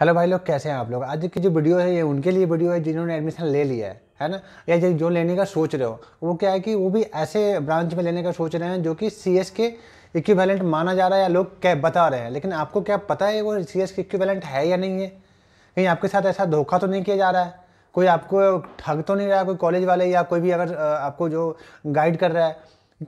hello भाई लोग कैसे हैं आप लोग आज की जो वीडियो है ये उनके लिए वीडियो है जिन्होंने एडमिशन ले लिया है है ना या जो लेने का सोच रहे हो वो क्या है कि वो भी ऐसे ब्रांच में लेने का सोच रहे हैं जो कि सी एस के इक्विवेलेंट माना जा रहा है या लोग क्या बता रहे हैं लेकिन आपको क्या पता है वो सी एस के इक्विवेलेंट है या नहीं है कहीं आपके साथ ऐसा धोखा तो नहीं किया जा रहा है कोई आपको ठग तो नहीं रहा कोई कॉलेज वाले या कोई भी अगर आपको जो गाइड कर रहा है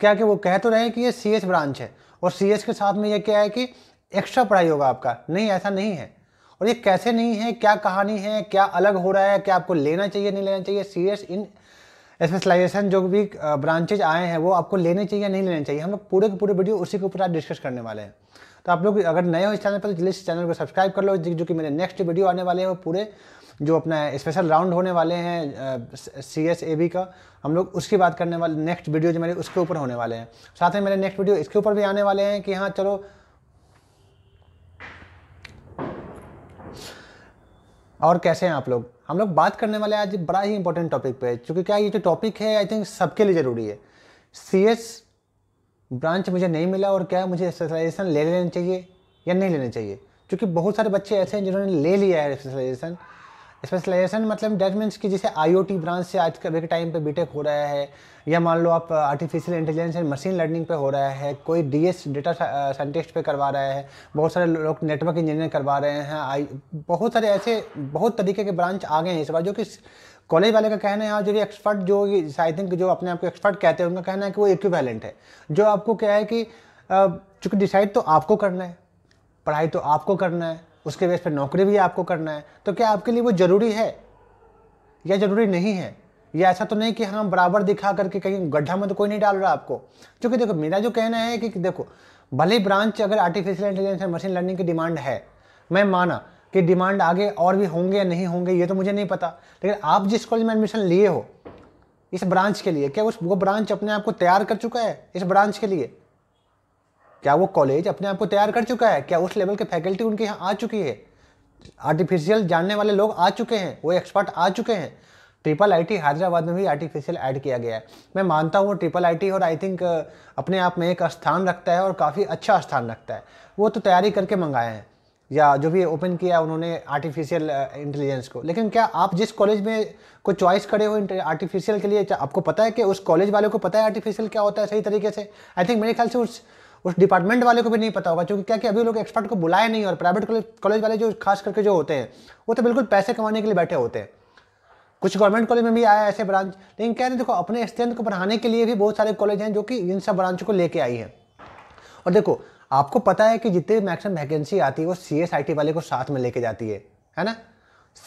क्या कि वो कह तो रहे हैं कि ये सी एस ब्रांच है और सी एस के साथ में ये क्या है कि एक्स्ट्रा पढ़ाई होगा आपका नहीं ऐसा नहीं है और ये कैसे नहीं है क्या कहानी है क्या अलग हो रहा है क्या आपको लेना चाहिए नहीं लेना चाहिए सीरियस इन स्पेशलाइजेशन जो भी ब्रांचेज आए हैं वो आपको लेने चाहिए या नहीं लेने चाहिए हम लोग पूरे के पूरे वीडियो उसी के ऊपर आज डिस्कस करने वाले हैं तो आप लोग अगर नए हो इस चैनल पर तो जल्दी इस चैनल को सब्सक्राइब कर लो जो कि मेरे नेक्स्ट वीडियो आने वाले हैं वो पूरे जो अपना स्पेशल राउंड होने वाले हैं सी एस ए बी का हम लोग उसकी बात करने वाले नेक्स्ट वीडियो जो मेरे उसके ऊपर होने वाले हैं साथ में मेरे नेक्स्ट वीडियो इसके ऊपर भी आने वाले हैं कि हाँ चलो और कैसे हैं आप लोग हम लोग बात करने वाले आज बड़ा ही इंपॉर्टेंट टॉपिक पे क्योंकि क्या ये जो टॉपिक है आई थिंक सबके लिए ज़रूरी है सी ब्रांच मुझे नहीं मिला और क्या मुझे स्पेशलाइजेशन ले लेना चाहिए या नहीं लेना चाहिए क्योंकि बहुत सारे बच्चे ऐसे हैं जिन्होंने ले लिया है स्पेशलाइजेशन स्पेशलाइजेशन मतलब डेट मीन्स कि जैसे आईओटी ब्रांच से आज के टाइम पे बीटेक e हो रहा है या मान लो आप artificial intelligence and machine learning पे हो रहा है कोई डीएस डेटा साइंटिस्ट पे करवा रहा है बहुत सारे लोग नेटवर्क इंजीनियर करवा रहे हैं आई बहुत सारे ऐसे बहुत तरीके के ब्रांच आ गए हैं इस बार जो कि कॉलेज वाले का कहना है और हाँ, जो एक्सपर्ट जो आई थिंक जो अपने आप को एक्सपर्ट कहते हैं उनका कहना है कि वो इक्विवेलेंट है जो आपको क्या है कि uh, चूँकि डिसाइड तो आपको करना है पढ़ाई तो आपको करना है उसके बेस पर नौकरी भी आपको करना है तो क्या आपके लिए वो ज़रूरी है या ज़रूरी नहीं है या ऐसा तो नहीं कि हाँ बराबर दिखा करके कहीं गड्ढा में तो कोई नहीं डाल रहा आपको क्योंकि देखो मेरा जो कहना है कि देखो भले ब्रांच अगर आर्टिफिशियल इंटेलिजेंस और मशीन लर्निंग की डिमांड है मैं माना कि डिमांड आगे और भी होंगे या नहीं होंगे ये तो मुझे नहीं पता लेकिन आप जिस कॉलेज में एडमिशन लिए हो इस ब्रांच के लिए क्या उस वो ब्रांच अपने आप को तैयार कर चुका है इस ब्रांच के लिए क्या वो कॉलेज अपने आप को तैयार कर चुका है क्या उस लेवल के फैकल्टी उनके यहाँ आ चुकी है आर्टिफिशियल जानने वाले लोग आ चुके हैं वो एक्सपर्ट आ चुके हैं ट्रिपल आईटी हैदराबाद में भी आर्टिफिशियल ऐड किया गया है मैं मानता हूँ ट्रिपल आईटी और आई थिंक uh, अपने आप में एक स्थान रखता है और काफ़ी अच्छा स्थान रखता है वो तो तैयारी करके मंगाए हैं या जो भी ओपन किया उन्होंने आर्टिफिशियल इंटेलिजेंस uh, को लेकिन क्या आप जिस कॉलेज में को चॉइस करे हो आर्टिफिशियल के लिए आपको पता है कि उस कॉलेज वाले को पता है आर्टिफिशियल क्या होता है सही तरीके से आई थिंक मेरे ख्याल से उस उस डिपार्टमेंट वाले को भी नहीं पता होगा क्योंकि क्या कि अभी लोग एक्सपर्ट को बुलाए नहीं और प्राइवेट कॉलेज वाले जो खास करके जो होते हैं वो तो बिल्कुल पैसे कमाने के लिए बैठे होते हैं कुछ गवर्नमेंट कॉलेज में भी आया ऐसे ब्रांच लेकिन कह रहे देखो अपने स्ट्रेंथ को बढ़ाने के लिए भी बहुत सारे कॉलेज हैं जो कि इन सब ब्रांच को लेके आई है और देखो आपको पता है कि जितने मैक्सिमम वैकेंसी आती है वो सी वाले को साथ में लेके जाती है है ना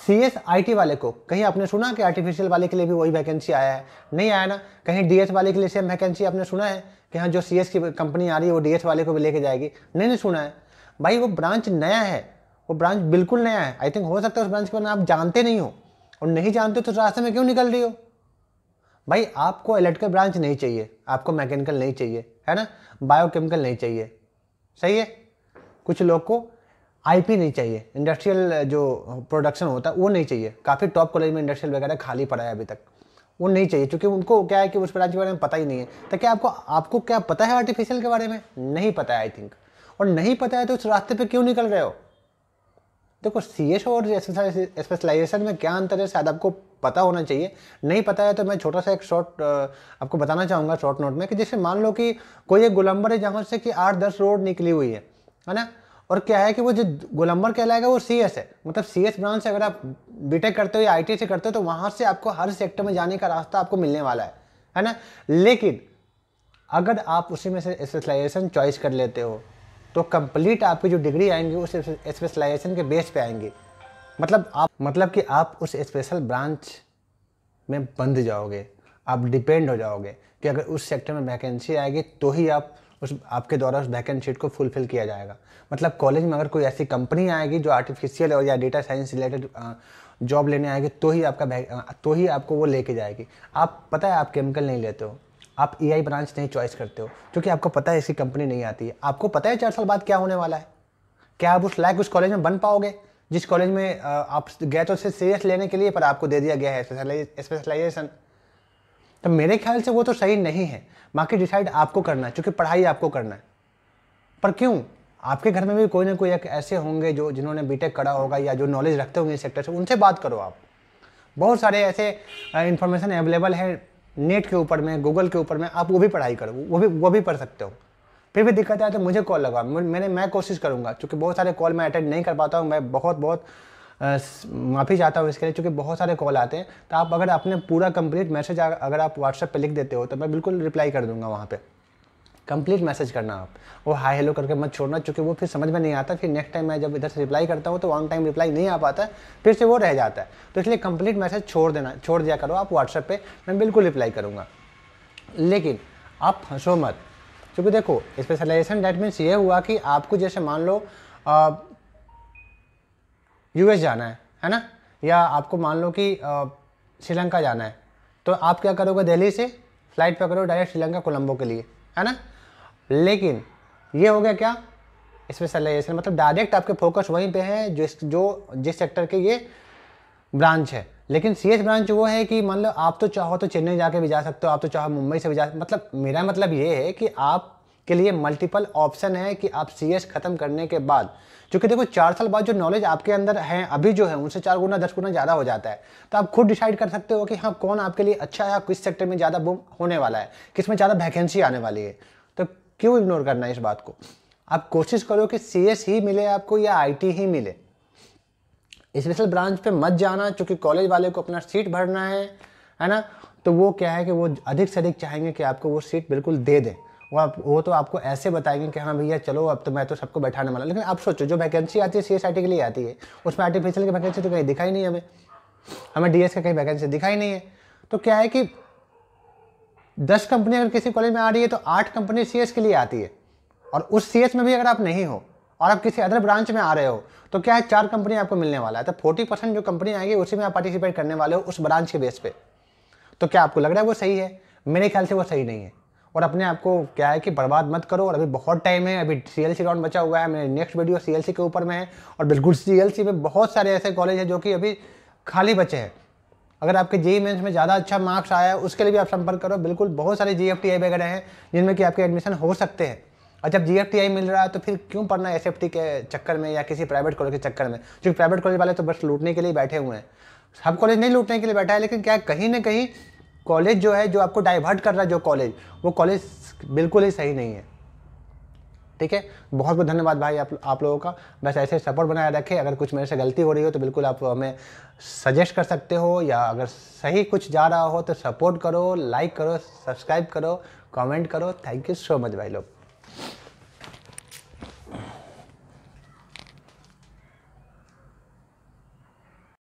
सी एस आई टी वाले को कहीं आपने सुना कि आर्टिफिशियल वाले के लिए भी वही वैकेंसी आया है नहीं आया ना कहीं डी एस वाले के लिए सेम वैकेंसी आपने सुना है कि हाँ जो सी एस की कंपनी आ रही है वो डी एस वाले को भी लेके जाएगी नहीं नहीं सुना है भाई वो ब्रांच नया है वो ब्रांच बिल्कुल नया है आई थिंक हो सकता है उस ब्रांच के बारे में आप जानते नहीं हो और नहीं जानते तो रास्ते में क्यों निकल रही हो भाई आपको इलेक्ट्रिकल ब्रांच नहीं चाहिए आपको मैकेनिकल नहीं चाहिए है ना बायोकेमिकल नहीं चाहिए सही है कुछ लोग को आईपी नहीं चाहिए इंडस्ट्रियल जो प्रोडक्शन होता है वो नहीं चाहिए काफ़ी टॉप कॉलेज में इंडस्ट्रियल वगैरह खाली पड़ा है अभी तक वो नहीं चाहिए क्योंकि उनको क्या है कि उस ब्रांच के बारे में पता ही नहीं है तो क्या आपको आपको क्या पता है आर्टिफिशियल के बारे में नहीं पता है आई थिंक और नहीं पता है तो उस रास्ते पर क्यों निकल रहे हो देखो सी एस और स्पेशलाइजेशन में क्या अंतर है शायद आपको पता होना चाहिए नहीं पता है तो मैं छोटा सा एक शॉर्ट आपको बताना चाहूँगा शॉर्ट नोट में कि जैसे मान लो कि कोई एक गुलंबर है जहाँ से कि आठ दस रोड निकली हुई है है ना और क्या है कि वो जो गोलंबर कहलाएगा वो सी है मतलब सी एस ब्रांच से अगर आप बीटेक करते हो या आई से करते हो तो वहाँ से आपको हर सेक्टर में जाने का रास्ता आपको मिलने वाला है है ना लेकिन अगर आप उसी में से स्पेशलाइजेशन चॉइस कर लेते हो तो कंप्लीट आपकी जो डिग्री आएंगी उस स्पेशलाइजेशन के बेस पे आएंगी मतलब आप मतलब कि आप उस स्पेशल ब्रांच में बंद जाओगे आप डिपेंड हो जाओगे कि अगर उस सेक्टर में वैकेंसी आएगी तो ही आप उस आपके द्वारा उस वैकेंट शीट को फुलफिल किया जाएगा मतलब कॉलेज में अगर कोई ऐसी कंपनी आएगी जो आर्टिफिशियल और या डेटा साइंस रिलेटेड जॉब लेने आएगी तो ही आपका तो ही आपको वो लेके जाएगी आप पता है आप केमिकल नहीं लेते हो आप ए ब्रांच नहीं चॉइस करते हो क्योंकि आपको पता है ऐसी कंपनी नहीं आती है आपको पता है चार साल बाद क्या होने वाला है क्या आप उस लायक उस कॉलेज में बन पाओगे जिस कॉलेज में आप गए तो उससे सीरियस लेने के लिए पर आपको दे दिया गया है स्पेशलाइजेशन तो मेरे ख्याल से वो तो सही नहीं है बाकी डिसाइड आपको करना है चूँकि पढ़ाई आपको करना है पर क्यों आपके घर में भी कोई ना कोई एक ऐसे होंगे जो जिन्होंने बीटेक करा होगा या जो नॉलेज रखते होंगे इस सेक्टर से उनसे बात करो आप बहुत सारे ऐसे इन्फॉर्मेशन अवेलेबल है नेट के ऊपर में गूगल के ऊपर में आप वो भी पढ़ाई करो वो भी वो भी पढ़ सकते हो फिर भी दिक्कत आए तो मुझे कॉल लगाओ मैंने मैं कोशिश करूँगा क्योंकि बहुत सारे कॉल मैं अटेंड नहीं कर पाता हूँ मैं बहुत बहुत माफ़ी चाहता हूँ इसके लिए चूँकि बहुत सारे कॉल आते हैं तो आप अगर अपने पूरा कंप्लीट मैसेज अगर आप व्हाट्सएप पर लिख देते हो तो मैं बिल्कुल रिप्लाई कर दूँगा वहाँ पर कंप्लीट मैसेज करना आप वो हाई हेलो करके मत छोड़ना चूँकि वो फिर समझ में नहीं आता फिर नेक्स्ट टाइम मैं जब इधर से रिप्लाई करता हूँ तो ऑन टाइम रिप्लाई नहीं आ पाता फिर से वो रह जाता है तो इसलिए कंप्लीट मैसेज छोड़ देना छोड़ दिया करो आप व्हाट्सएप पर मैं बिल्कुल रिप्लाई करूँगा लेकिन आप हंसो मत क्योंकि देखो स्पेशलाइजेशन डेट मीन्स ये हुआ कि आपको जैसे मान लो यूएस जाना है है ना या आपको मान लो कि श्रीलंका जाना है तो आप क्या करोगे दिल्ली से फ्लाइट पकड़ो डायरेक्ट श्रीलंका कोलंबो के लिए है ना लेकिन ये हो गया क्या स्पेशलाइजेशन मतलब डायरेक्ट आपके फोकस वहीं पे है जो जो जिस सेक्टर के ये ब्रांच है लेकिन सी एस ब्रांच वो है कि मान लो आप तो चाहो तो चेन्नई जाके भी जा सकते हो आप तो चाहो मुंबई से भी जा मतलब मेरा मतलब ये है कि आप के लिए मल्टीपल ऑप्शन है कि आप सी खत्म करने के बाद चूँकि देखो चार साल बाद जो नॉलेज आपके अंदर है अभी जो है उनसे चार गुना दस गुना ज़्यादा हो जाता है तो आप खुद डिसाइड कर सकते हो कि हाँ कौन आपके लिए अच्छा है किस सेक्टर में ज़्यादा बूम होने वाला है किस में ज़्यादा वैकेंसी आने वाली है तो क्यों इग्नोर करना है इस बात को आप कोशिश करो कि सी ही मिले आपको या आई ही मिले स्पेशल ब्रांच पे मत जाना चूँकि कॉलेज वाले को अपना सीट भरना है है ना तो वो क्या है कि वो अधिक से अधिक चाहेंगे कि आपको वो सीट बिल्कुल दे दें वो आप वो तो आपको ऐसे बताएंगे कि हाँ भैया चलो अब तो मैं तो सबको बैठाने वाला लेकिन आप सोचो जो वैकेंसी आती है सी एस के लिए आती है उसमें आर्टिफिशियल की वैकेंसी तो कहीं दिखाई नहीं हमें हमें डी का कहीं वैकेंसी दिखाई नहीं है तो क्या है कि दस कंपनी अगर किसी कॉलेज में आ रही है तो आठ कंपनी सी के लिए आती है और उस सी में भी अगर आप नहीं हो और आप किसी अदर ब्रांच में आ रहे हो तो क्या है चार कंपनी आपको मिलने वाला है तो फोर्टी परसेंट जो कंपनी आएगी उसी में आप पार्टिसिपेट करने वाले हो उस ब्रांच के बेस पे तो क्या आपको लग रहा है वो सही है मेरे ख्याल से वो सही नहीं है और अपने आप को क्या है कि बर्बाद मत करो और अभी बहुत टाइम है अभी सी एल सी राउंड बचा हुआ है मेरे next video C L C के ऊपर में है और बिल्कुल सी एल सी में बहुत सारे ऐसे कॉलेज हैं जो कि अभी खाली बचे हैं अगर आपके जेई मेन्स e में ज़्यादा अच्छा मार्क्स आया है उसके लिए भी आप संपर्क करो बिल्कुल बहुत सारे जी एफ टी आई वगैरह हैं जिनमें कि आपके एडमिशन हो सकते हैं और जब जी एफ टी आई मिल रहा है तो फिर क्यों पढ़ना एस एफ टी के चक्कर में या किसी प्राइवेट कॉलेज के चक्कर में क्योंकि प्राइवेट कॉलेज वाले तो बस लूटने के लिए बैठे हुए हैं सब कॉलेज नहीं लूटने के लिए बैठा है लेकिन क्या कहीं ना कहीं कॉलेज जो है जो आपको डाइवर्ट कर रहा है जो कॉलेज वो कॉलेज बिल्कुल ही सही नहीं है ठीक है बहुत बहुत धन्यवाद भाई आप आप लोगों का बस ऐसे सपोर्ट बनाए रखें अगर कुछ मेरे से गलती हो रही हो तो बिल्कुल आप हमें सजेस्ट कर सकते हो या अगर सही कुछ जा रहा हो तो सपोर्ट करो लाइक करो सब्सक्राइब करो कमेंट करो थैंक यू सो मच भाई लोग